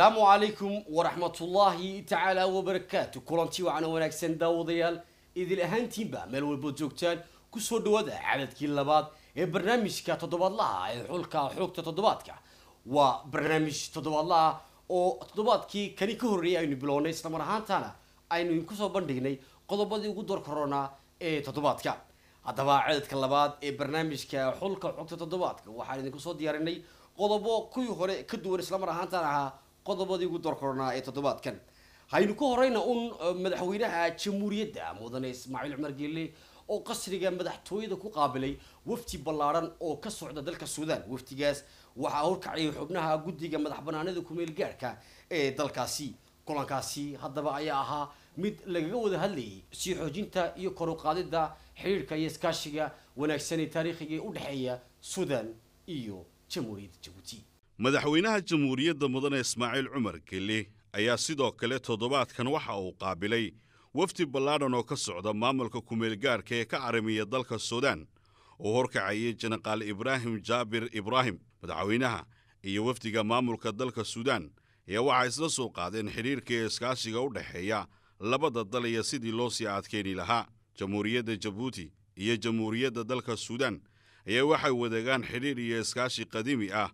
asalaamu calaykum waraxmatullaahi tacaala wabarakaatu kulanti wacan wanaagsan daawadayaal idil ahaantiinba meel walbo joogtaan kusoo dhawaada cadadkii labaad ee barnaamijka toddobaadlaha ah ee xulka xoogta toddobaadka waa barnaamij toddobaadlaha oo toddobaadkii kani ka horreeyay aynu bilownay islamar ahaantaana aynu inkusoo bandhignay qodobadii ugu doorka korona ee toddobaadka haddaba cadadka labaad ee barnaamijka xulka xogta toddobaadka waxaan idinkusoo diyaarinay qodobo kuwii hore ka duwan islamar ahaantan ahaa qodobadii ugu doorkoronaa ee toddobaadkan haynu ka horeyna un e, madaxweynaha jamhuuriyadda mudane ismaaciil cumar geelle oo qasriga madaxtooyada ku qaabilay wafdi ballaaran oo ka socda dalka suudaan wafdigaas waxaa horkacayay xubnaha guddiga madax banaanida kumeel gaarhka ee dalkaasi kulankaasi haddaba ayaa ahaa mid lagaga wada hadlayay sii xoojinta iyo kor u iyo iskaashiga wanaagsan ee taariikhiga u dhexeeya suudaan iyo jamhuuriyadda jabuuti madaxweynaha jamhuuriyadda mudane ismaaciil cumar keli ayaa sidoo kale toddobaadkan waxa uu qaabilay wafdi ballaadhan oo ka socda maamulka kumeelgaarka ee ka caramiya dalka suudaan oo horkacayay jenaqaal ibraahim jaabir ibraahim madaxweynaha iyo wafdiga maamulka dalka suudaan ayaa waxaa isla soo qaadeen xidhiirka ee iskaashiga u dhexeeya labada dal iyo sidii loo sii adkeeni lahaa jamhuuriyadda jabuuti iyo jamhuuriyadda dalka suudaan ayaa waxay wadaagaan xidhiir iyo iskaashi qadiimi ah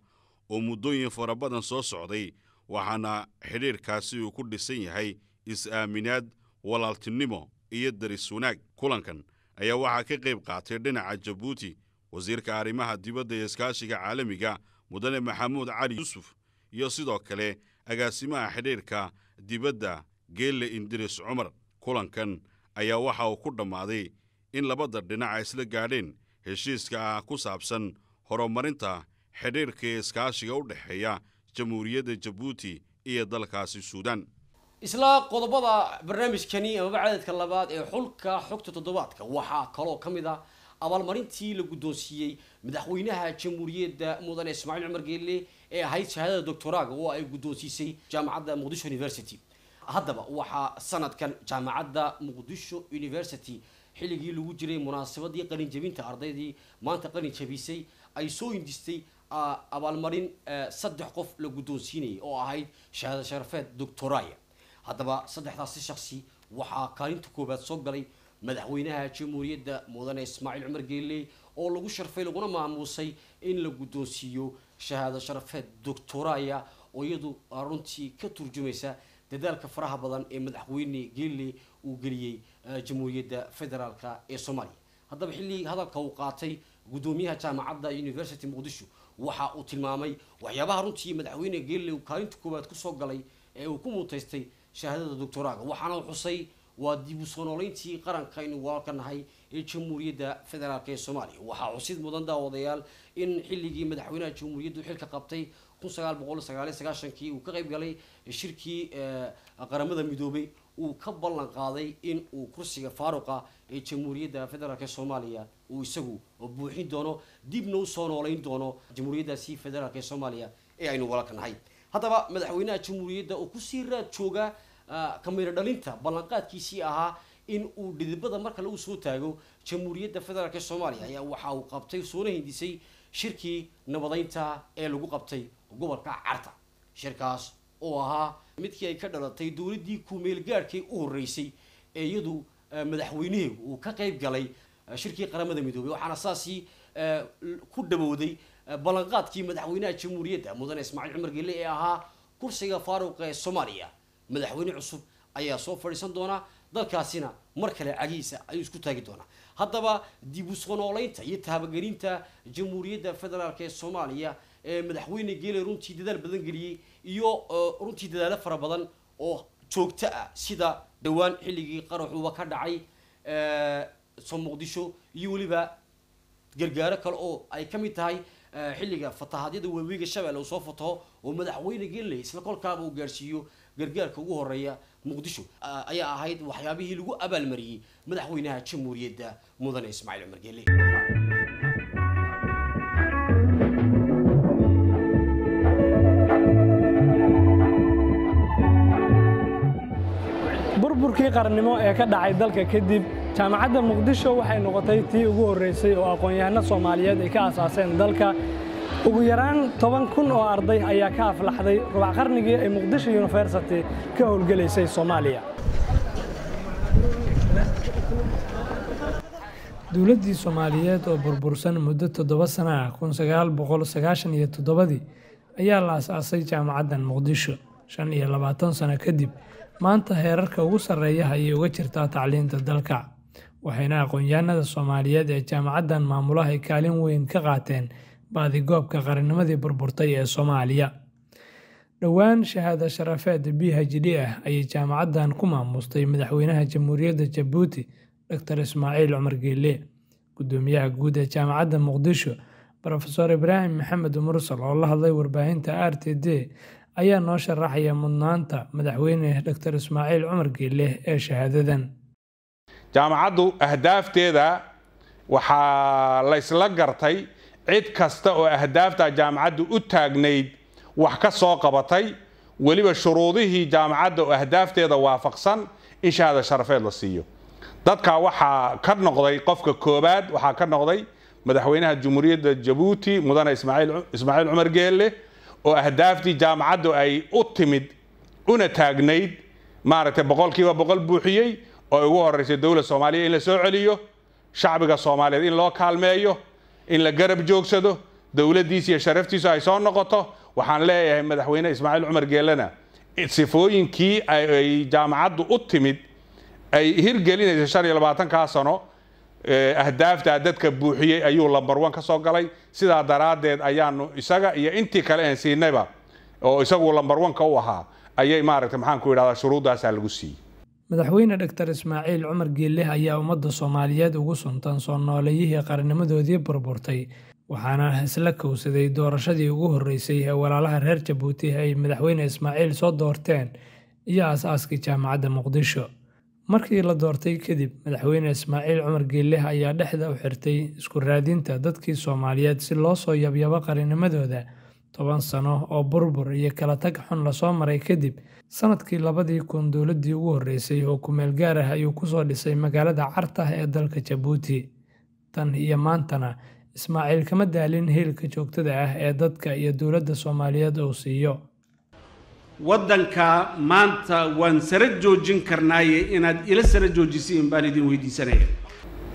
oo muddooyin fara badan soo socday waxaana xidhiirkaasi uu ku dhisan yahay is-aaminaad walaaltinimo iyo daris wanaag kulankan ayaa waxaa ka qayb qaatay dhinaca jabuuti wasiirka arrimaha dibadda ee iskaashiga caalamiga mudane maxamuud cali yuusuf iyo sidoo kale agaasimaha xidhiirka dibadda geelle indiris cumar kulankan ayaa waxa uu ku dhammaaday in labada dhinaca isla gaadheen heshiiska ah ku saabsan horumarinta xidhiirka ee iskaashiga u dhexeeya jamhuuriyadda jabuuti iyo dalkaasi suudan isla qodobada barnaamijkani amaba cadadka labaad ee xulka xogta toddobaadka waxaa kaloo ka mid a ah abaalmarintii la guddoonsiiyey madaxweynaha jamhuuriyadda mudane ismaaciil cumar geelle ee ahayd shahaadada doctoraaga oo ay guddoonsiisay jaamacadda muqdisho university haddaba waxaa sanadkan jaamacadda muqdisho university xilligii lagu jiray munaasabadii qalinjabinta ardaydii maanta qalin jabisay ay soo hindistay abaalmarin saddex qof la guddoonsiinayay oo ahayd shahaada sharafeed doctoraya haddaba saddexdaasi shaksi waxaa kaalinta koowaad soo galay madaxweynaha jamhuuriyadda mudane ismaaciil cumar geeley oo lagu sharfay laguna maamuusay in la guddoonsiiyo shahaada sharafeed doctoraya oo iyadu runtii ka turjumaysa dadaalka faraha badan ee madaxweyne geeley uu geliyey jamhuuriyadda federaalk ee soomaaliya haddaba xilli hadalka uu qaatay guddoomiyaha jaamacadda university muqdisho waxa uu tilmaamay waxyaabaha runtii madaxweyne geelilow kaalinta koowaad kusoo galay ee uu ku muuteystay shahaadada doctoraaga waxaana xusay waa dib u soo nooleyntii qarankaynu waalka nahay ee jamhuuriyadda federaalk ee soomaaliya waxaa xusid mudan daawadayaal in xilligii madaxweynaha jamhuuriyaddu xilka qabtay kun sagaal boqol sagaal sagaashankii uu ka qayb galay shirkii eh, qaramada midoobay uu ka ballan qaaday in uu kursiga faaruqa ee jamhuuriyadda federaalk soomaaliya uu isagu buuxin doono dibna usoo noolayn doono jamhuuriyaddaasi federaalk soomaaliya ee aynu walaalka nahay haddaba madaxweynaha jamhuuriyadda oo kusii raad jooga ah, kamiira dhalinta ballanqaadkiisii ahaa in uu dhidibada mar kale usoo taago jamhuuriyadda federaalk soomaaliya ayaa waxa uu qabtay soona hindisay shirkii nabadaynta ee lagu qabtay gobolka carta shirkaas oo ahaa midkii ay ka dhalatay dowladdii kuumeelgaadhkii u horreysay ee iyadu eh, madaxweynaheegu uu ka qayb galay eh, shirkii qaramada midoobay waxaana saasii eh, ku dhabowday ballanqaadkii madaxweynaha jamhuuriyadda mudane ismaaciil cumar gelle ee ahaa kursiga faaruqa ee soomaaliya madaxweyne cusub ayaa soo fadhiisan doonaa dalkaasina mar kale cagiisa ayuu isku taagi doonaa haddaba dib u soo iyo taabagelinta jamhuuriyadda federaalk ee soomaaliya madaxweyne geeley runtii dadaal badan geliyey iyo runtii dadaalo fara badan oo joogto ah sida dhowaan xilligii qaraxuuba ka dhacay soo muqdisho iyo weliba gargaaro kale oo ay ka mid tahay xilliga fatahaadyada waaweyga shabeelle uu soo fataho oo madaxweyne geeley isla kolkaaba uu gaarsiiyo gargaarka ugu horeeya muqdisho ayaa ahayd waxyaabihii lagu abaalmariyey madaxweynaha jamhuuriyadda mudane ismaaciil cumar geeley kii qarannimo ee ka dhacay dalka kadib jaamacadda muqdisho waxay noqotay tii ugu horraysay oo aqoon-yahano soomaaliyeed ay ka aasaaseen dalka ugu yaraan toban kun oo arday ayaa ka aflaxday rubac qarnigii ay muqdisho yunifersity ka howlgelaysay soomaaliya dowladdii soomaaliyeed oo burbursan muddo toddoba sanaah kun sagaal boqol sagaashan iyo toddobadii ayaa la aasaasay jaamacaddan muqdisho shan iyo labaatan sano kadib maanta heerarka ugu sarreeya ayay uga jirtaa tacliinta dalka waxayna aqoonyahanada soomaaliyeed ee jaamacaddan maamulaha ay kaalin weyn ka qaateen baadigoobka qarinimadii burburtay ee soomaaliya dhowaan shahaada sharafeed b h d ah ayay jaamacaddan ku maamuustay madaxweynaha jamhuuriyadda jabuuti dor ismaaciil cumar geelle gudoomiyaha guud ee jaamacadda muqdisho brofesor ibraahim maxamed mursal oo la hadlay warbaahinta r t d ayaa noo sharaxaya mudnaanta madaxweyne dr ismaaciil cumar geeleh ee shahaadadan jaamacaddu ahdaafteeda waxaa laysla gartay cid kasta oo ahdaafta jaamacaddu u taagnayd wax ka soo qabatay weliba shuruudihii jaamacadda oo ahdaafteeda waafaqsan in shahaada sharafeed la siiyo dadka waxaa ka noqday qofka koobaad waxaa ka noqday madaxweynaha jumhuuriyadda jabuuti mudane ismaaciil cumar geelle oo ahdaaftii jaamacaddu ay u timid una taagnayd maaragtay boqolkiiba boqol buuxiyey oo ugu horeysay dowlad soomaaliya in la soo celiyo shacbiga soomaaliyeed in loo kaalmeeyo in la garab joogsado dowladdiis iyo sharaftiisu ay soo noqoto waxaan leeyahay madaxweyne ismaaciil cumar geelana sifooyinkii ay jaamacaddu u timid ay hirgelinaysa shan iyo labaatankaa sano Eh, ahdaaftaa dadka buuxiyey ayuu lamber one ka soo galay sidaa daraaddeed ayaanu isaga iyo intii kale een siinayba oo isaguu lamber one ka u ahaa ayay maaragtay maxaanku idhahdaa shuruuddaasaa lagu siiyey madaxweyne doctor ismaaciil cumar geeleh ayaa ummadda soomaaliyeed ugu suntan soo nooleeyihii qaranimadoodii burburtay waxaana isla kowsaday doorashadii ugu horreysay ee walaalaha reer jabuuti ay madaxweyne ismaaciil soo doorteen iyo aas-aaskii jaamacadda muqdisho Markii la doortay kadib, Madaxweyne Ismaaciil Cumar Geelleh ayaa dhexda u xirtay isku raadinta dadkii Soomaaliyeed si loo soo yabyabo qarinimadooda toban sano oo burbur iyo kala tag xun lasoo maray kadib. Sanadkii labadii kun dowladii ugu horreysay oo ku-meel ah ayuu ku soo dhisay magaalada Carta ee dalka Jabuuti. Tan iyo maantana, Ismaaciil kama daalin heelka joogtada ah ee dadka iyo dowladda Soomaaliyeed uu siiyo waddanka maanta waan sara joojin karnaaye inaad ila sara joojisiin baan idin weydiisanaya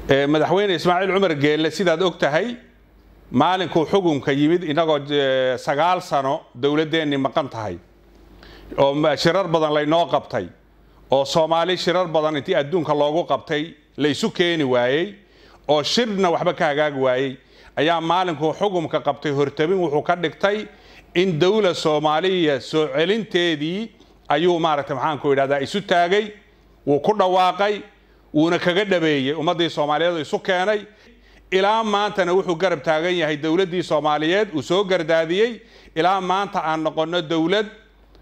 eh, madaxweyne ismaaciil cumar geelle sidaad og tahay maalinkuu xukunka yimid inagoo eh, sagaal sano dowladdeenni maqan tahay oo shirar badan laynoo qabtay oo soomaali shirar badan intii adduunka loogu qabtay laysu keeni waayey oo shirna waxba ka hagaagi waayey ayaa maalinkuu xukumka qabtay hortabin wuxuu ka dhigtay in dowla soomaaliya soo celinteedii ayuu maaragtay maxaanku ku isu taagay wuu ku dhawaaqay wuuna kaga dhabeeyey ummaddii soomaaliyeed isu keenay ilaa maantana wuxuu garab taagan yahay dowladdii soomaaliyeed uu soo gardaadiyey ilaa maanta aan noqonno dowlad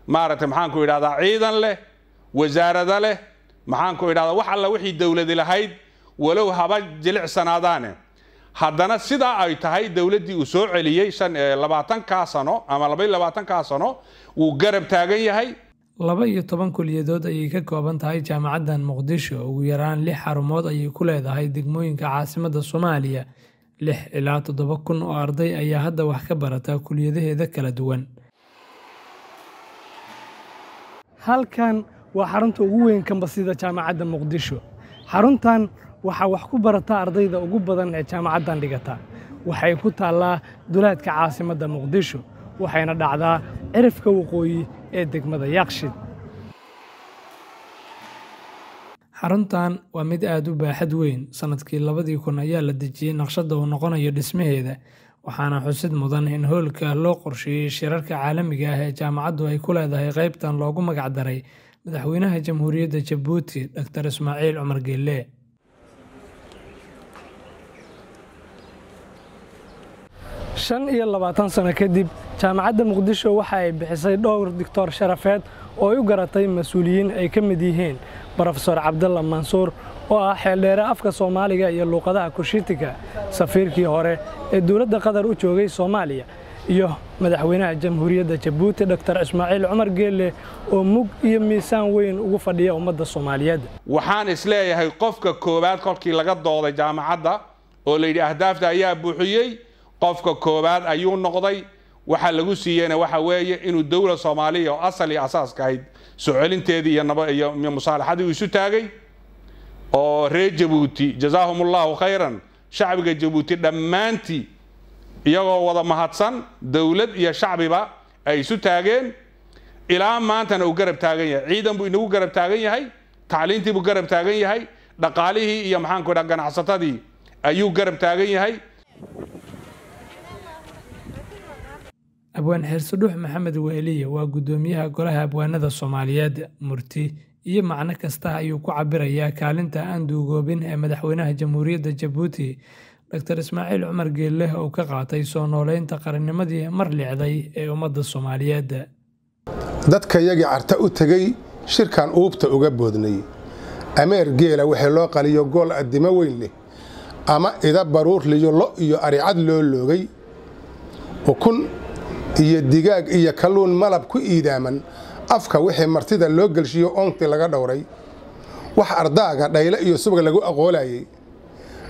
maaragtay maxaanku ku ciidan leh wasaarada leh maxaanku ku wax alla wixii dowladi lahayd walow haba jilicsanaadaane haddana sidaa ay tahay dowladdii uu soo celiyey eh, labaatankaa sano ama labaiyo labaatankaa sano wuu garab taagan yahay laba iyo toban kuliyadood ayay ka kooban tahay jaamacaddan muqdisho ugu yaraan lix xarumood ayay ku leedahay degmooyinka caasimadda soomaaliya lix ilaa toddoba kun oo arday ayaa hadda wax ka barata kuliyadaheeda kala duwan halkan waa xarunta ugu weyn kambasida jaamacadda muqdisho xaruntan waxaa wax ku barata ardayda ugu badan ee jaamacaddan dhigata waxay ku taallaa dulaadka caasimadda muqdisho waxayna dhacdaa cirifka waqooyi ee degmada yaaqshid xaruntan waa mid aad u baaxad weyn sannadkii labadii kun ayaa la dejiyey naqshadda uu noqonayo dhismaheeda waxaana xusid mudan in hoolka loo qorsheeyey shirarka caalamiga ah ee jaamacaddu ay ku leedahay qaybtan loogu magacdaray madaxweynaha jamhuuriyadda jabuuti dor ismaaciil cumar geelle shan iyo labaatan sano kadib jaamacadda muqdisho waxa ay bixisay dhowr digtoor sharafeed oo ay u garatay mas-uuliyiin ay ka mid yihiin brofesor cabdalla mansuur oo ah xeeldheere afka soomaaliga iyo luuqadaha kurshitika safiirkii hore ee dowladda qatar u joogay soomaaliya iyo madaxweynaha jamhuuriyadda jabuuti dogtar ismaaciil cumar geelle oo mug iyo miisaan weyn ugu fadhiya ummadda soomaaliyeed waxaan isleeyahay qofka koowaad kolkii laga dooday jaamacadda oo layidhi ahdaafta ayaa buuxiyey qofka koowaad ayuu noqday waxaa lagu siiyeyna waxa weeye inuu dowla soomaaliya oo asal iyo asaaska ahayd soo celinteedii iyo musaalaxadii uu isu taagay oo reer jabuuti jazaahum allahu khayran shacbiga jabuuti dhammaantii iyagoo wada mahadsan dowlad iyo shacbiba ay isu taageen ilaa maantana uu garab taagan yahay ciidan buu inagu garab taagan yahay tacliintii buu garab taagan yahay dhaqaalihii iyo maxaanku dha ganacsatadii ayuu garab taagan yahay Abwaan Xirsadux Maxamed Weeliye waa guddoomiyaha Golaha Abwaanada Soomaaliyeed (murti) iyo macno kasta ayuu ku cabirayaa kaalinta aan duugoobin ee madaxweynaha Jamhuuriyadda Jabuuti Dr Ismaaciil Cumar Geelle uu ka qaatay soo nooleynta qarannimadii mar licday ee ummadda Soomaaliyeed. Dadka iyagii carta u tegey shirkan uubta uga boodnay ameer geela wixii loo qaliyo gool addimo weyn leh ama ida baruurliyo lo' iyo ari loo loogay iyo digaag iyo kalluun malab ku iidaaman afka wixii martida loo gelshiyo oontii laga dhowray wax ardaaga dhaylo iyo subag lagu aqoolayey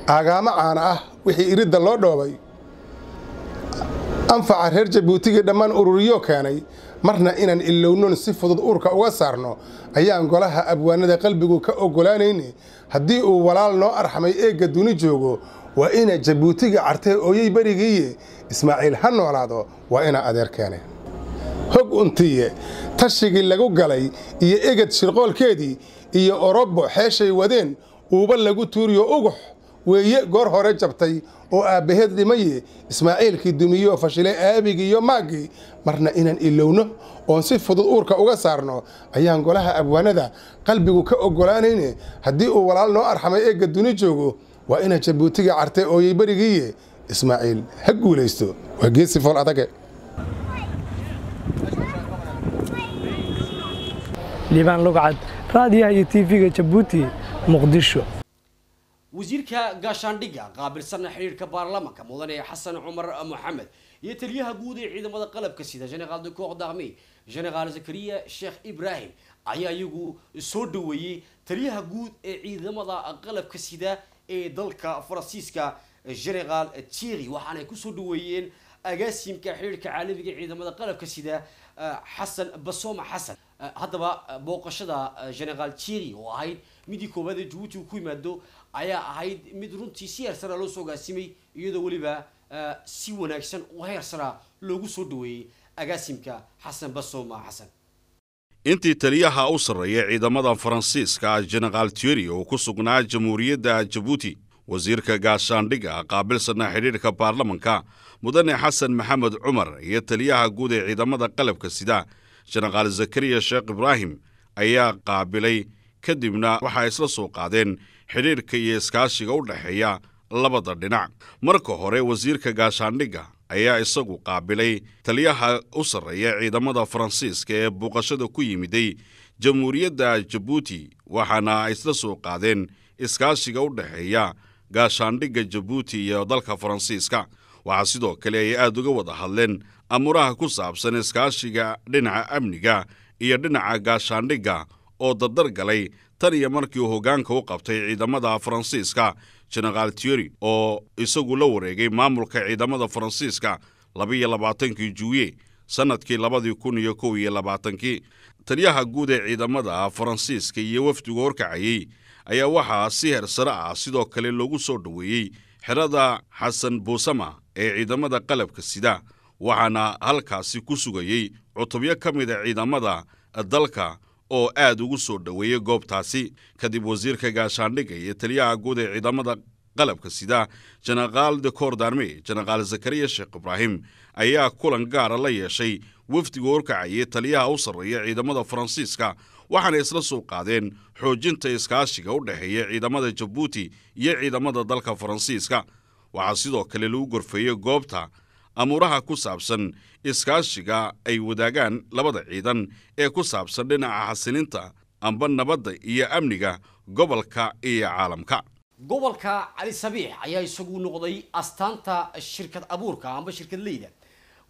aagaamo caana ah wixii iridda loo dhoobay anfaca reer jabuutigii dhammaan ururiyo keenay marna inaan illownoon si fudud uurka uga saarno ayaan golaha abwaanada qalbigu ka ogolaanayni haddii uu walaal noo arxamay eegga duni joogo waa ina jabuutiga cartay ooyay berigiiye ismaaciil ha noolaado waa ina adeer keene hog untiye tashigii lagu galay iyo eged shirqoolkeedii iyo orobbo xeeshay wadeen uuba lagu tuuriyo ugux weeye goor hore jabtay oo aabbaheed dhimaye ismaaciilkii dumiyeoo fashilay aabigii iyo maaggii marna inaan ilowno oon si fudud uurka uga saarno ayaan golaha abwaanada qalbigu ka oggolaanayne haddii uu walaal noo arxamay eegga duni joogo waa inay jabuutiga cartay ooyey berigiiye ismaaciil ha guulaysto waa geesi fool adage liibaan lugcad raadiyaha iyo tv-ga jabuuti muqdisho wasiirka gaashaandhigga qaabilsan xidhiirka baarlamaanka mudane xasan cumar moxamed iyo taliyaha guud ee ciidamada qalabka sida jeneraal dekooq daqmi jeneraal zakariya sheekh ibraahim ayaa iyagu soo dhoweeyey taliyaha guud ee ciidamada qalabka sida ee dalka faransiiska generaal tiri waxaana ay kusoo dhaweeyeen agaasimka xiriirka caalamiga ciidamada qalabka sida xasan basoma xasan haddaba booqashada generaal tiri oo ahayd midii koobaad ee jabuuti uu ku yimaado ayaa ahayd mid runtii si heer loo soo gaasimay iyadoo weliba si wanaagsan oo heer saraa loogu soo dhaweeyey agaasimka xasan basoma xasan intii taliyaha u sarreeya ciidamada faransiiska jenaraal jeneral tieri ku sugnaa jamhuuriyadda jabuuti wasiirka gaashaandhiga qaabilsanna xidhiidhka baarlamanka mudane xasan maxamed cumar iyo taliyaha guud ee ciidamada qalabka sida jenaraal zakariya sheekh ibraahim ayaa qaabilay kadibna waxaa isla soo qaadeen xidhiidhka iyo iskaashiga u dhexeeya labada dhinac marka hore wasiirka gaashaandhigga ayaa isagu qaabilay taliyaha u sarreeya ciidamada faransiiska ee buuqashada ku yimiday jamhuuriyadda jabuuti waxaana ay isla soo qaadeen iskaashiga u dhexeeya gaashaandhigga jabuuti iyo dalka faransiiska waxaa sidoo kale ay aad uga wada hadleen amuraha ku saabsan iskaashiga dhinaca amniga iyo dhinaca gaashaandhigga oo dardar galay tan iyo markii hoggaanka u qabtay ciidamada faransiiska genaraal tiori oo isagu la wareegay maamulka ciidamada faransiiska labaiyo labaatankii juuye sannadkii labadii kun iyo kow iyo labaatankii taliyaha guud ee ciidamada faransiiska iyo wafdigu horkacayey ayaa waxaa si hersare ah sidoo kale loogu soo dhoweeyey xerada xasan buusama ee ciidamada qalabka sida waxaana halkaasi ku sugayey cutubyo ka mid a ah ciidamada dalka oo aad ugu soo dhoweeyey goobtaasi kadib wasiirka gaashaandhigga iyo taliyaha guud ee ciidamada qalabka sida jenaraal dekor darme jenaraal zakariya sheekh ibraahim ayaa kulan gaara la yeeshay wafdiga iyo taliyaha u sarreeya ciidamada faransiiska waxaana isla soo qaadeen xoojinta iskaashiga u dhexeeya ciidamada jabuuti iyo ciidamada dalka faransiiska waxaa sidoo kale lagu gorfeeyey goobta amuuraha ku saabsan iskaashiga ay wadaagaan labada ciidan ee ku saabsan dhinaca xasilinta amba nabadda iyo amniga gobolka iyo caalamka gobolka cali sabiix ayaa isagu noqday astaanta shirkad abuurka amba shirkadleyda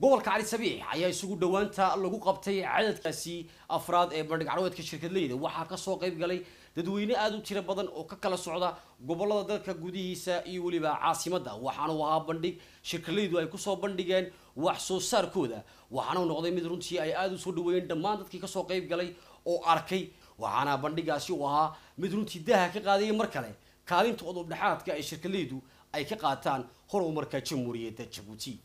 gobolka cali sabiix ayaa isagu dhowaanta lagu qabtay cadadkaasi afraad ee bandhig carweedka shirkadleyda waxaa kasoo qayb galay dadweyne aada u tiro badan oo ka kala socda gobolada dalka gudihiisa iyo weliba caasimadda waxaana u ahaa bandhig shirkaleydu ay kusoo bandhigeen wax soo saarkooda waxaana u noqday mid runtii ay aada u soo dhaweeyeen dhammaan dadkii kasoo qayb galay oo arkay waxaana bandhigaasi u ahaa mid runtii daaha ka qaadaya mar kale kaalinta odobdhexaadka ay shirkalaydu ay ka qaataan horumarka jamhuuriyadda jabuuti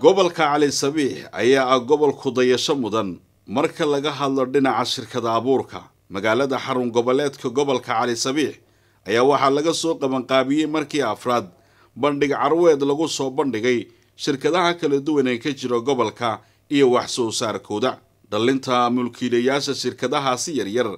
gobolka cali sabiix ayaa ah gobolku dayasho mudan marka laga hadlo dhinaca shirkada abuurka magaalada xarun goboleedka gobolka cali sabiix ayaa waxaa laga soo qabanqaabiyey markii afraad bandhig carweed lagu soo bandhigay shirkadaha kala duwan ee ka jira gobolka iyo wax soo saarkooda dhallinta mulkiilayaasha shirkadahaasi yaryar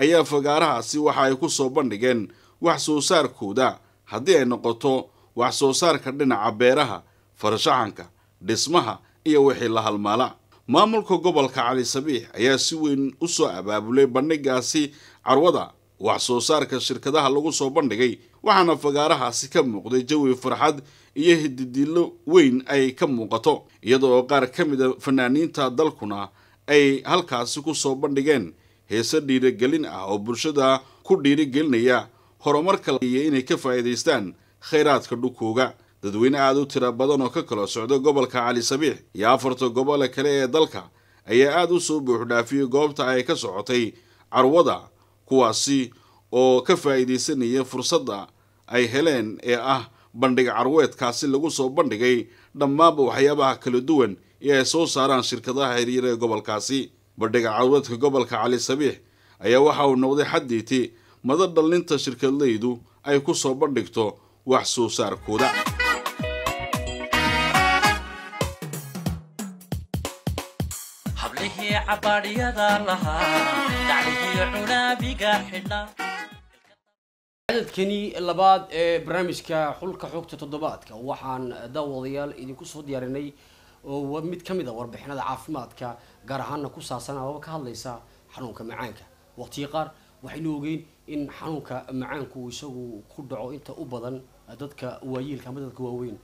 ayaa fagaarahaasi waxa ay ku soo bandhigeen wax soo saarkooda haddii ay noqoto wax soo saarka dhinaca beeraha farshaxanka dhismaha iyo wixii la halmaala maamulka gobolka cali sabiix ayaa si weyn u soo abaabulay bandhigaasi carwada wax soo saarka shirkadaha lagu soo bandhigay waxaana fagaarahaasi ka muuqday jawi farxad iyo hididiilo weyn ay ka muuqato iyadoo qaar ka mida ah fanaaniinta dalkuna ay halkaasi ku soo bandhigeen heese dhiirigelin ah oo bulshada ku dhiirigelinaya horumarka iyo inay ka faa'iidaystaan khayraadka dhukooga dadweyne aad u tira badan oo ka kala socda gobolka cali sabiix iyo afarta gobole kale ee dalka ayaa aada u soo buuxdhaafiyay goobta ay ka socotay carwada kuwaasi oo ka faa'iidaysanaya fursadda ay heleen ee ah bandhig carweedkaasi lagu soo bandhigay dhammaanba waxyaabaha kala duwan ee ay soo saaraan shirkadaha xiriira ee gobolkaasi bandhiga carweedka gobolka cali sabiix ayaa waxa uu noqday xaddiiti madadhallinta shirkadlaydu ay ku soo bandhigto wax soo saarkooda cadadkani labaad ee barnaamijka xulka xogta toddobaadka waxaan daawadayaal idinku soo diyaarinay oo mid ka mid a ah warbixinada caafimaadka gaar ahaana ku saabsan amaba ka hadlaysa xanuunka macaanka waqtiyo qaar waxaynu ogeyn in xanuunka macaanku isagu ku dhaco inta u badan dadka waayiilka ama dadka waaweyn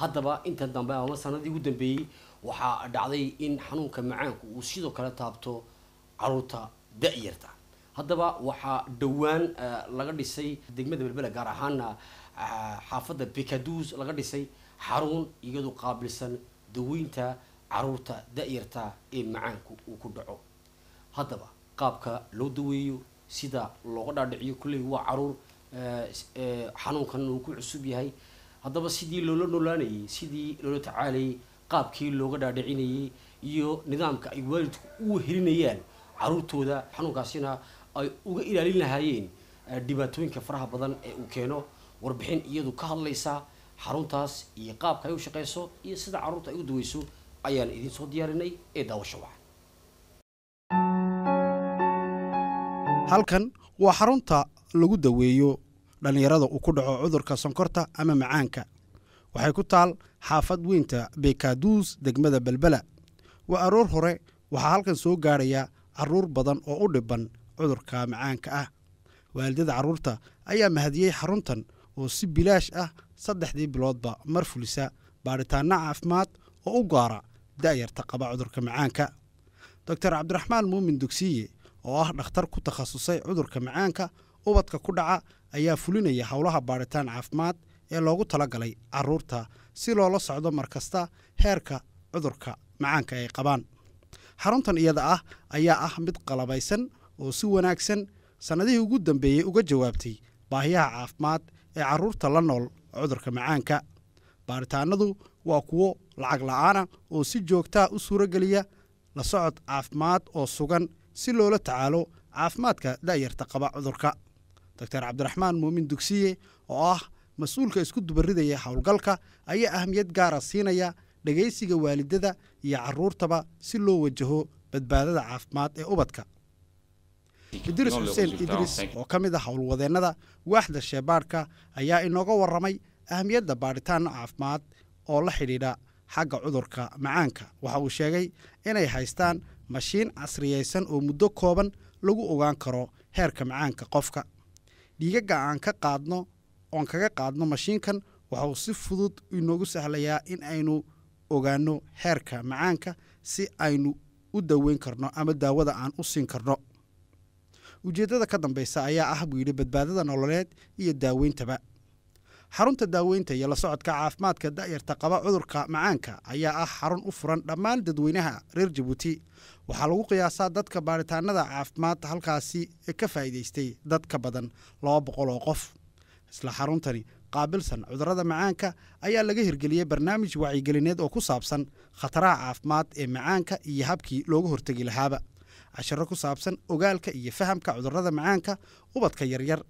haddaba inta dambe ama sanadii ugu dambeeyey waxaa dhacday in xanuunka macaanku uu sidoo kale taabto caruurta da-yarta haddaba waxaa dhowaan eh, laga dhisay degmada belbela gaar ahaana eh, xaafadda bicadus laga dhisay xarun iyadoo qaabilsan daweynta caruurta da-yarta ee macaanku uu ku dhaco haddaba qaabka loo daweeyo sida looga dhaadhiciyo kulley waa caruur eh, xanuunkan uu ku cusub yahay haddaba sidii loola noolaanayay sidii loola tacaalayay qaabkii looga dhaadhicinayey iyo nidaamka ay waalidku u helinayaan caruurtooda xanuunkaasina ay uga ilaalin lahaayeen eh, dhibaatooyinka faraha badan ee uu keeno warbixin iyadu ka hadlaysaa xaruntaas iyo qaabka ay u shaqeyso iyo sida caruurta ay u duweyso ayaan idiin soo diyaarinay ee daawasha wacan halkan waa xarunta lagu daweeyo dhallinyarada uu ku dhaco cudurka sonkorta ama macaanka waxay ku taal xaafad weynta bekaduus degmada belbela waa aroor hore waxaa halkan soo gaadhaya carruur badan oo u dhibban cudurka macaanka ah waalidada carruurta ayaa mahadiyey xaruntan oo si bilaash ah saddexdii biloodba mar fulisa baadhitaanna caafimaad oo u gaara da'yarta qaba cudurka macaanka doctor cabdiraxmaan muumin dugsiye oo ah dhakhtar ku takhasusay cudurka macaanka ubadka ku dhaca ayaa fulinaya howlaha baadhitaan caafimaad ee loogu talagalay caruurta si loola socdo markasta heerka cudurka macaanka ay qabaan xaruntan iyada ah ayaa ah mid qalabaysan oo si wanaagsan sannadihii ugu dambeeyey uga jawaabtay baahiyaha caafimaad ee carruurta la nool cudurka macaanka baaritaanadu waa kuwo lacag la'aana oo si joogtaa u suurageliya la socod caafimaad oo sugan si loola tacaalo caafimaadka da'yarta qaba cudurka doctor cabdiraxmaan muumin dugsiye oo ah mas-uulka isku dubaridaya howlgalka ayaa ahmiyad gaara ah siinaya dhegaysiga waalidada iyo carruurtaba si loo wajaho badbaadada caafimaad ee ubadka idris xuseen idris oo ka mid ah howlwadeennada waaxda sheebaadhka ayaa inooga warramay ahmiyadda baadhitaan caafimaad oo la xidhiidha xagga cudurka macaanka waxa uu sheegay inay haystaan mashiin casriyaysan oo muddo kooban lagu ogaan karo heerka macaanka qofka dhiigaga aan ka qaadno oon kaga qaadno mashiinkan waxauu si fudud inoogu sahlayaa in aynu ogaano heerka macaanka si aynu u daweyn karno ama daawada aan u siin karno ujeeddada ka dambaysa ayaa ah buu yidhi badbaadada nololeed iyo daaweyntaba xarunta daaweynta iyo la socodka caafimaadka da'yarta qaba cudurka macaanka ayaa ah xarun u furan dhammaan dadweynaha reer jabuuti waxaa lagu qiyaasaa dadka baaritaanada caafimaad halkaasi ka faa'iidaystay dad ka badan laba boqol oo qof isla xaruntani qaabilsan cudurada macaanka ayaa laga hirgeliyey barnaamij wacyigelineed oo ku saabsan khataraha caafimaad ee macaanka iyo habkii looga hortegi lahaaba casharo ku saabsan ogaalka iyo fahamka cudurada macaanka ubadka yaryar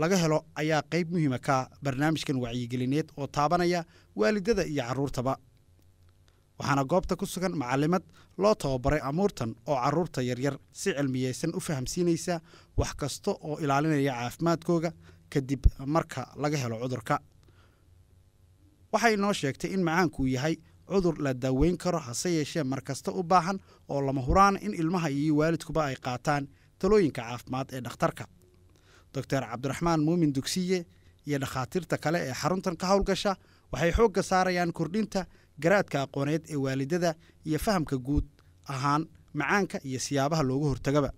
laga helo ayaa qayb muhiima ah ka barnaamijkan wacyigelineed oo taabanaya waalidada iyo carruurtaba waxaana goobta ku sugan macalimad loo tababaray amuurtan oo caruurta yaryar si cilmiyeysan u fahamsiinaysa wax kasta oo ilaalinaya caafimaadkooga kadib marka laga helo cudurka waxay noo sheegtay in macaanku yahay cudur la daaweyn karo hase yeeshee mar kasta u baahan oo lama huraan in ilmaha iyo waalidkuba ay qaataan talooyinka caafimaad ee dhakhtarka doctor cabdiraxmaan muumin dugsiye iyo dhakhaatiirta kale ee xaruntan ka howlgasha waxay xoogga saarayaan kordhinta garaadka aqooneed ee waalidada iyo fahamka guud ahaan macaanka iyo siyaabaha loogu hortagaba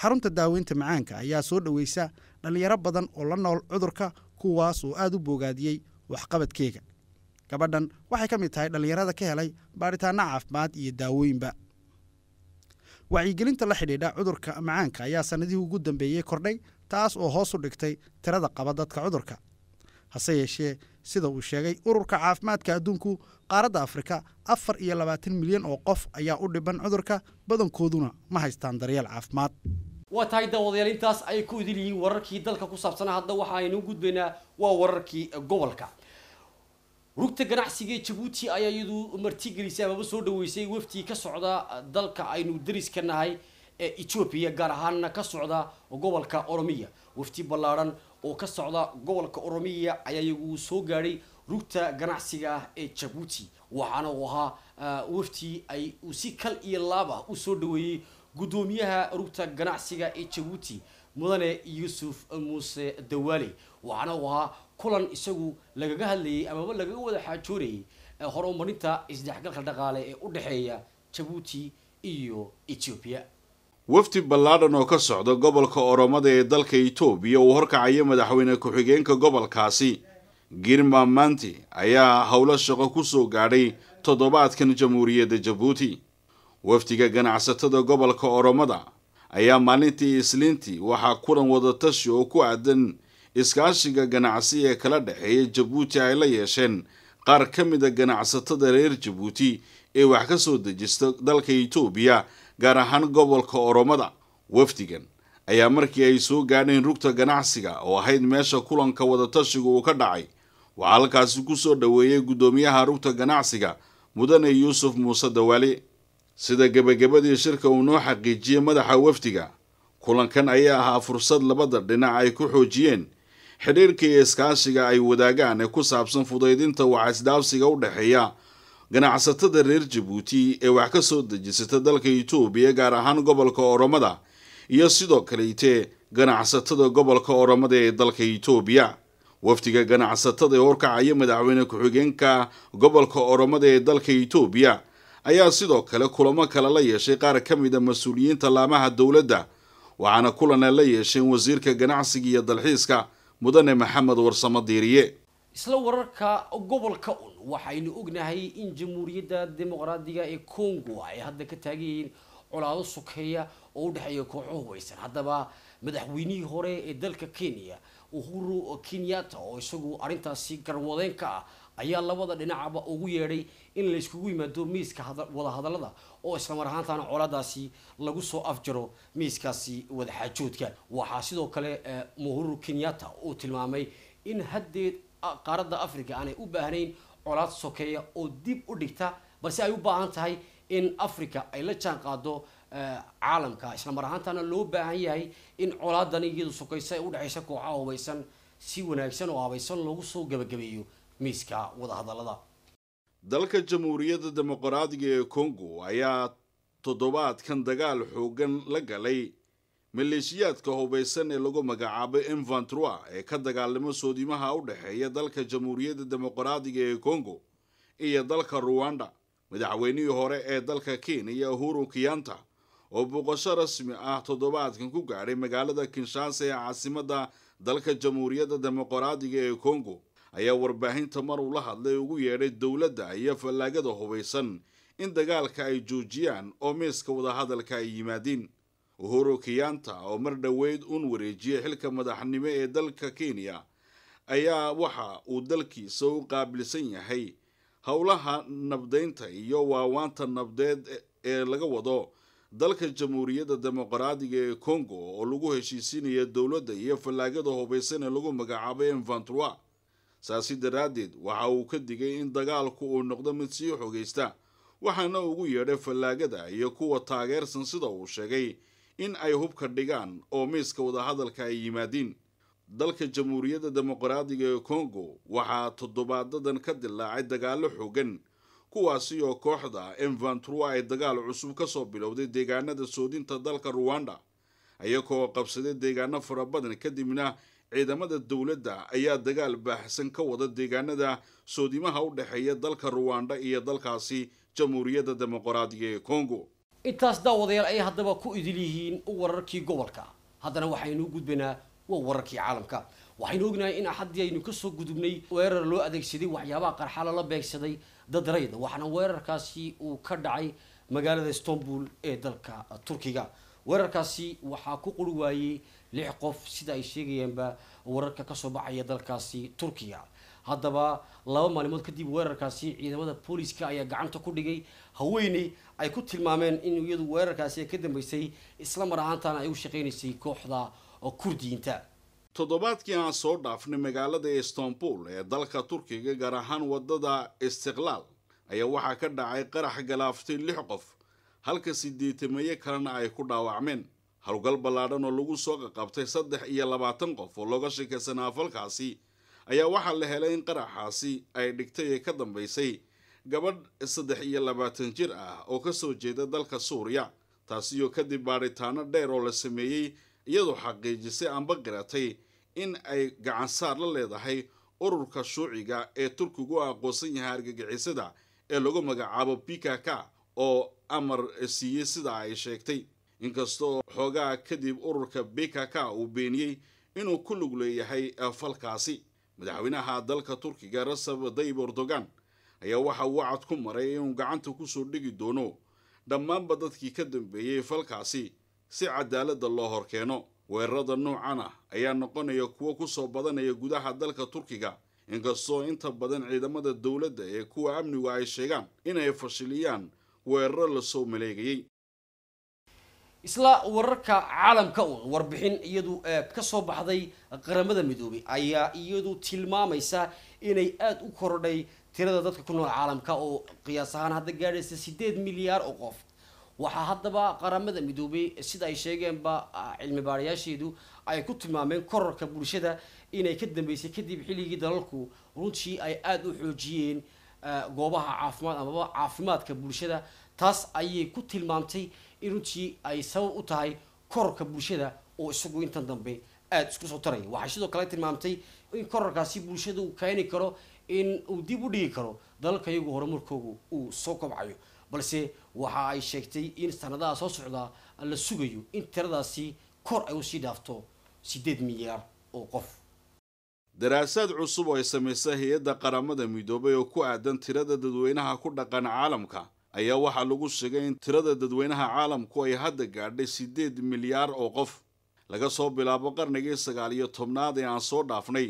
xarunta daaweynta macaanka ayaa soo dhoweysa dhallinyaro badan oo la nool cudurka kuwaas oo aad u boogaadiyey waxqabadkeega gabadhan waxay ka mid tahay dhallinyarada ka helay baaritaano caafimaad iyo daawooyinba wacyigelinta la xidhiidha cudurka macaanka ayaa sannadihii ugu dambeeyey kordhay taas oo hoos u dhigtay tirada qaba dadka cudurka hase yeeshee sida uu sheegay ururka caafimaadka adduunku qaaradda afrika afar iyo labaatan milyan oo qof ayaa u dhiban cudurka badankooduna ma haystaan daryeel caafimaad waa tahay dawadayaal ay ku idil yihiin wararkii dalka ku saabsanaa hadda waxa aynu gudbaynaa waa wararkii gobolka rugta ganacsiga jabuuti ayaa iyadu martigelisay amaba soo dhaweysay waftii ka socda dalka aynu dariska nahay ee etoobiya gaar ahaanna ka socda gobolka oromiya wafti ballaadhan oo ka socda gobolka oromiya ayaa iyagu soo gaadhay rugta ganacsiga ah ee jabuuti waxaana uu ahaa ah, waftii ay si kal iyo laab ah u soo dhaweeyey gudoomiyaha rugta ganacsiga ee jabuuti mudane yuusuf muuse dawaale waxaana u ahaa kulan isagu lagaga hadlayay amaba lagaga wada xaajoorayay eh, horumarinta isdhexgalka dhaqaale ee u dhexeeya jabuuti iyo etoobiya wafdi ballaadhan oo ka socda gobolka oromada ee dalka etoobiya uu horkacayo madaxweyne ku-xigeenka gobolkaasi girma manti ayaa howlo shaqo ku soo gaadhay toddobaadkan jamhuuriyadda jabuuti wafdiga ganacsatada gobolka oromada ayaa maalintii isliintii waxaa kulan wadatashi oo ku aadan iskaashiga ganacsi ee kala dhexeeya jabuuti ay la yeesheen qaar ka mida ganacsatada reer jabuuti ee wax ka soo dejista dalka etoobiya gaar ahaan gobolka oromada wafdigan ayaa markii ay soo gaadheen rugta ganacsiga oo ahayd meesha kulanka wadatashiga uu ka dhacay waxaa halkaasi ku soo dhoweeyey guddoomiyaha rugta ganacsiga mudane yuusuf muuse dawaale sida gebagabadii shirka uu noo xaqiijiyey madaxa wafdiga kulankan ayaa ahaa fursad labada dhinac ay ku xoojiyeen xidhiirka iyo iskaashiga ay wadaagaan ee ku saabsan fudaydinta waxa isdhaafsiga u dhexeeya ganacsatada reer jabuuti ee wax ka soo dejisata dalka itoobiya gaar ahaan gobolka oromada iyo sidoo kaleyte ganacsatada gobolka oromada ee dalka itoobiya wafdiga ganacsatada ee horkacaya madaxweyne ku-xigeenka gobolka oromada ee dalka itoobiya ayaa sidoo kale kulamo kale la yeeshay qaar ka mid a ah mas-uuliyiinta laamaha dowladda waxaana kulanaa la yeesheen wasiirka ganacsiga iyo dalxiiska mudane maxamed warsamo diiriye isla wararka gobolka un waxaynu ognahay in jamhuuriyadda dimuqraadiga ee congo ay hadda ka taagan yihiin colaado sokeeya oo u dhexeeya kooxo hubaysan haddaba madaxweynihii hore ee dalka kenya uhuru kenyatta oo isagu arrintaasi garwadeyn ka ah ayaa labada dhinacba ugu yeedhay in layskugu yimaado miiska wada oo islamar ahaantaana colaadaasi lagu soo afjaro miiskaasi wadaxaajoodka waxaa sidoo kale eh, muhuru kenyata uu tilmaamay in haddeed ah, qaaradda africa aanay u baahnayn colaad sokeeya oo dib u dhigta balse ay u baahan tahay in africa ay la jaan qaado eh, caalamka islamar ahaantaana loo baahan yahay in colaadani iyadu sokeysa ee udhexaysa kooxaha hubaysan si wanaagsan oo habaysan loogu soo gabagabeeyo miiska wadahadalada dalka jamhuuriyadda demoqraadiga ee kongo ayaa toddobaadkan dagaal xoogan la galay maleeshiyaadka hubaysan ee lagu magacaabo infantroi ee ka dagaalamo soodimaha u dhexeeya dalka jamhuuriyadda demoqraadiga ee kongo iyo dalka ruwanda madaxweynihii hore ee dalka kenya uhuru kiyanta oo booqasho rasmi ah toddobaadkan ku gaadhay magaalada kinshasa ee caasimadda dalka jamhuuriyadda demoqraadiga ee kongo ayaa warbaahinta mar uu la hadlay ugu yeedhay dowladda iyo fallaagada hubaysan in dagaalka ay joojiyaan oo miiska wadahadalka ay yimaadiin uhuru kiyaanta oo mar dhoweyd un wareejiyay xilka madaxnimo ee dalka kenya ayaa waxa uu dalkiisa u qaabilsan yahay howlaha nabdaynta iyo waawaanta nabdeed ee laga wado dalka jamhuuriyadda demoqraadiga ee congo oo lagu heshiisiinaya dowladda iyo fallaagada hubaysan ee lagu magacaabay m saasi daraaddeed waxa uu ka digay in dagaalku uu noqdo mid sii xogaysta waxaana ugu yeedhay fallaagada iyo kuwa taageersan sida uu sheegay in ay hubka dhigaan oo miiska wadahadalka ay yimaadiin dalka jamhuuriyadda dimuqraadiga ee kongo waxaa toddobaadadan ka dilaacay dagaallo xoogan kuwaasi oo kooxda envantrua ay dagaal cusub ka soo bilowday deegaanada soodinta dalka ruwanda ayagoo qabsaday deegaano fara badan kadibna ciidamada dowladda ayaa dagaal baaxsan ka wada deegaanada soodimaha u dhexeeya dalka ruwanda iyo dalkaasi jamhuuriyadda demoqraadiga ee congo intaas daawadayaal ayay haddaba ku idil yihiin wararkii gobolka haddana waxaynu u gudbaynaa waa wararkii caalamka waxaynu ognahay in axaddii aynu kasoo gudubnay weerar loo adeegsaday waxyaabaha qarxa lala beegsaday dad rayda waxaana weerarkaasi uu ka dhacay magaalada istanbul ee dalka turkiga weerarkaasi waxaa ku quri waayey lix qof sida ay sheegayaanba wararka kasoo baxaya dalkaasi turkiya haddaba laba maalimood kadib weerarkaasi ciidamada booliska ayaa gacanta ku dhigay haweeney ay ku tilmaameen in iyadu weerarkaasi ka dambeysay isla mar ahaantaana ay u shaqaynaysay kooxda kurdiinta toddobaadkii aan soo dhaafnay magaalada istanbul ee dalka turkiga gaar ahaan waddada istiqlaal ayaa waxaa ka dhacay qarax galaaftay lix qof halka sideetamaye kalena ay ku dhaawacmeen howlgal ballaadhan oo lagu soo qaqabtay saddex iyo labaatan qof oo looga sheekaysanaa afalkaasi ayaa waxaa la helay in qaraxaasi ay dhigtay ee ka dambaysay gabadh saddex iyo labaatan jir ah oo ka soo jeeda dalka suuriya taasi taasiyoo kadib baadhitaano dheer oo la sameeyey iyadoo xaqiijisay anba qiratay in ay gacansaar la leedahay ururka shuuciga ee turkigu aqoonsan yahay argagixisada ee lagu magacaabo pikaka oo amar siiyey sida ay sheegtay inkastoo xoogaa kadib ururka bkk uu beeniyey inuu ku lug leeyahay e, falkaasi madaxweynaha dalka turkiga rasab dayib erdogan ayaa waxa uu wacad ku maray inuu gacanta kusoo dhigi doono dhammaanba dadkii ka dambeeyey falkaasi si cadaaladda ah loo horkeeno weerarada noocan ah ayaa noqonaya kuwo ku soo badanaya gudaha dalka turkiga inkastoo inta badan ciidamada dowladda ee kuwa amnigu ay sheegaan inay fashiliyaan weeraro la soo maleegayey isla wararka caalamka warbixin iyadu e, kasoo baxday qaramada midoobay ayaa iyadu tilmaamaysa inay aada u korodhay tirada dadka ku nool caalamka oo qiyaas ahaan hadda gaadhaysa siddeed milyaar oo qof waxaa haddaba qaramada midoobay e, sida ay sheegeenba cilmi baarayaasheedu ay ku tilmaameen korarka bulshada inay ka dambeysay kadib xilligii dalalku runtii ay aada u xoojiyeen e, goobaha caafimaad amaba caafimaadka bulshada taas ayay ku tilmaamtay runtii ay sabab u tahay kororka bulshada oo isagu intan dambe aada isku soo taraya waxay sidoo kale tilmaamtay in kororkaasi bulshada uu keeni karo in uu dib u dhigi karo dalalka iyagu horumarkoogu uu soo kobcayo balse waxa ay sheegtay in sanadaha soo socdaa la sugayo in tiradaasi kor ay usii dhaafto siddeed milyaar oo qof daraasaad cusub oo ay samaysay hay-adda qaramada midoobay oo ku aadan tirada dadweynaha ku dhaqan caalamka ayaa waxaa lagu sigay in tirada dadweynaha caalamku ay hadda gaadhay siddeed milyaar oo qof laga soo bilaabo qarnigii sagaal iyo tobnaad ee aan soo dhaafnay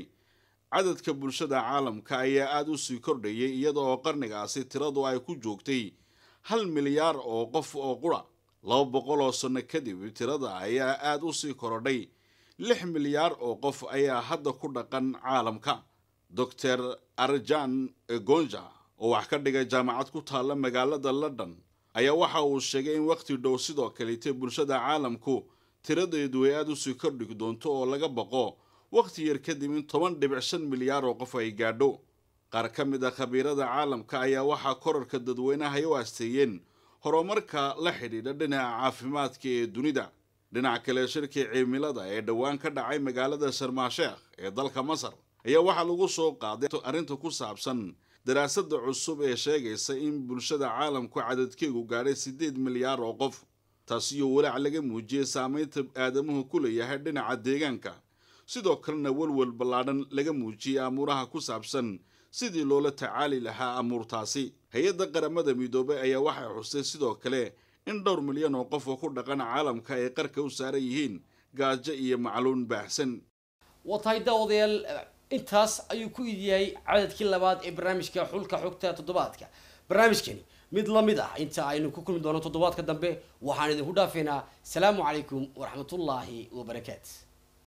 cadadka bulshada caalamka ayaa aada u sii kordhayay iyada oo qarnigaasi tiradu ay ku joogtay hal milyaar oo qof oo qura laba boqol oo sanno kadib tirada ayaa aada u sii korodhay lix milyaar oo qof ayaa hadda ku dhaqan caalamka doctor arjan egonja oo wax ka dhigay jaamacad ku taalla magaalada london ayaa waxa uu sheegay in wakhti dhow sidoo kaleete bulshada caalamku tiradeedu ay aada usii kordhigi doonto oo laga baqo wakhti yar kadib in toban dhibic shan milyaar oo qof ay gaadho qaar ka mid a ah khabiirada caalamka ayaa waxaa korarka dadweynaha ay u aasteeyeen horumarka la xidhiidha dhinaca caafimaadka ee dunida dhinaca kale shirkii cimilada ee dhowaan ka dhacay magaalada sharmaasheekh ee dalka masar ayaa waxaa lagu soo qaaday arrinta ku saabsan daraasada cusub ee sheegaysa in bulshada caalamku cadadkeegu gaadhay siddeed milyaar oo qof taasiyo walaac laga muujiyey saamaynta aadamuhu ku leeyahay dhinaca deegaanka sidoo kalena welwel ballaadhan laga muujiyey amuuraha ku saabsan sidii loola tacaali lahaa amuurtaasi hay-adda qaramada midoobay ayaa waxay xustay sidoo kale in dhowr milyan oo qof oo ku dhaqan caalamka ay qarka u saaran yihiin gaajo iyo macluun baahsan intaas ayuu ku idyahay cadadkii labaad ee barnaamijka xulka xogta toddobaadka barnaamijkani mid lamid ah inta aynu ku kulmi doono toddobaadka dambe waxaan idinku dhaafaynaa asalaamu calaykum waraxmatullaahi wabarakaatu